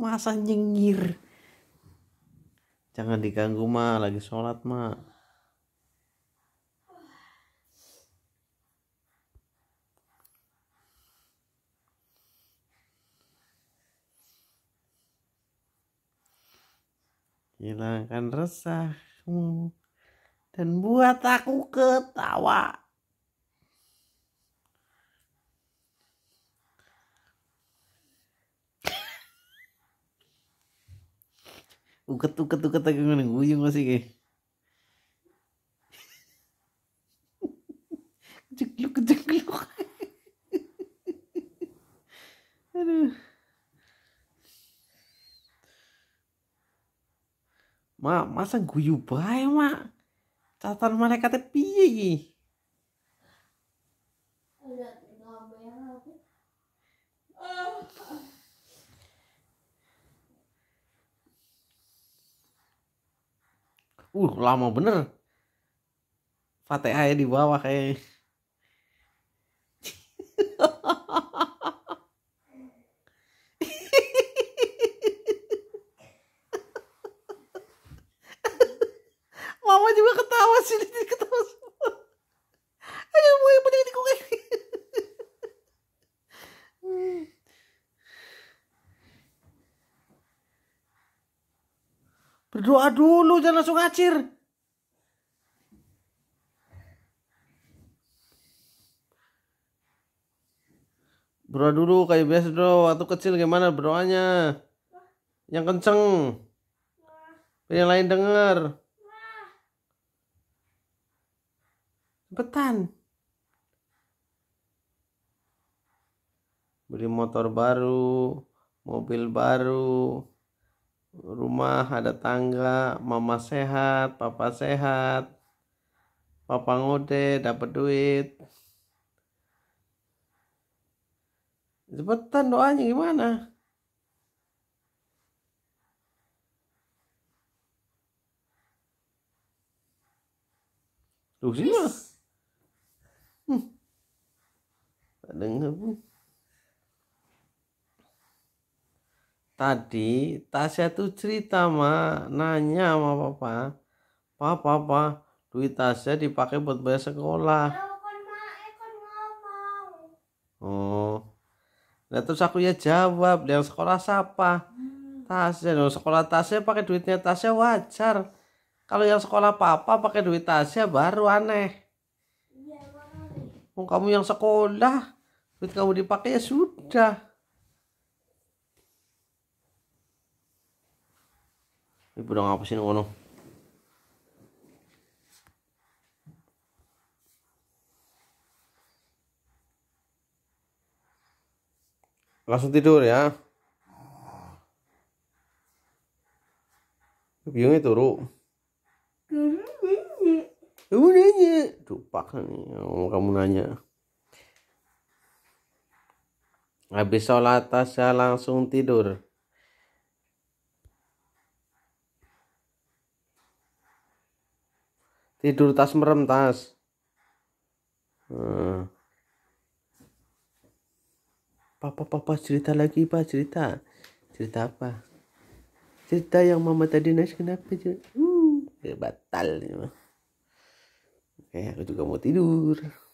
masa nyengir jangan diganggu ma lagi sholat ma hilangkan resahmu dan buat aku ketawa uket uket uket aku ngono guyung masih ke jekluk jegluk aduh mak masa guyu bae mak catatan mereka piye uh lama bener Fatihah ya di bawah kayak Mama juga ketawa sih, ketawa. Doa dulu, jangan langsung ngacir. Berdoa dulu kayak biasa bro, waktu kecil gimana berdoanya? Yang kenceng. Yang lain denger. Betan. Beli motor baru, mobil baru rumah ada tangga mama sehat papa sehat papa ngode dapat duit cepetan doanya gimana Tuh sih mah. Hmm. Tak dengar pun. tadi Tasya tuh cerita ma nanya sama papa papa papa duit Tasya dipakai buat bayar sekolah ya eh, oh nah terus aku ya jawab yang sekolah siapa hmm. Tasya dong sekolah Tasya pakai duitnya Tasya wajar kalau yang sekolah papa pakai duit Tasya baru iya, aneh Oh, kamu yang sekolah duit kamu dipakai ya sudah Ini udah ngapasin ngono. Langsung tidur ya. Biungnya turu. Kamu nanya. Dupak nih. Kamu nanya. Habis sholat saya langsung tidur. tidur tas merem tas hmm. papa papa cerita lagi pak cerita cerita apa cerita yang mama tadi nangis kenapa uh, batal ya, oke aku juga mau tidur